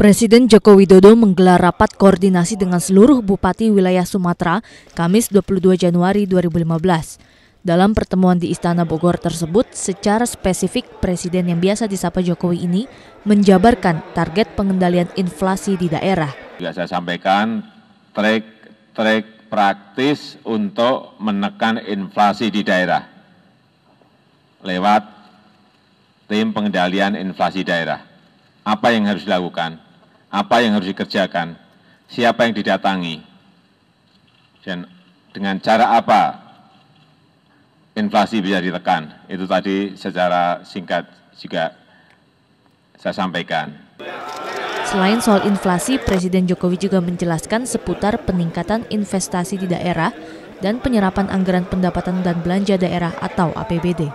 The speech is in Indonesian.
Presiden Joko Widodo menggelar rapat koordinasi dengan seluruh bupati wilayah Sumatera Kamis 22 Januari 2015. Dalam pertemuan di Istana Bogor tersebut, secara spesifik Presiden yang biasa disapa Jokowi ini menjabarkan target pengendalian inflasi di daerah. Biasa sampaikan trik-trik praktis untuk menekan inflasi di daerah lewat tim pengendalian inflasi daerah apa yang harus dilakukan, apa yang harus dikerjakan, siapa yang didatangi, dan dengan cara apa inflasi bisa ditekan. Itu tadi secara singkat juga saya sampaikan. Selain soal inflasi, Presiden Jokowi juga menjelaskan seputar peningkatan investasi di daerah dan penyerapan anggaran pendapatan dan belanja daerah atau APBD.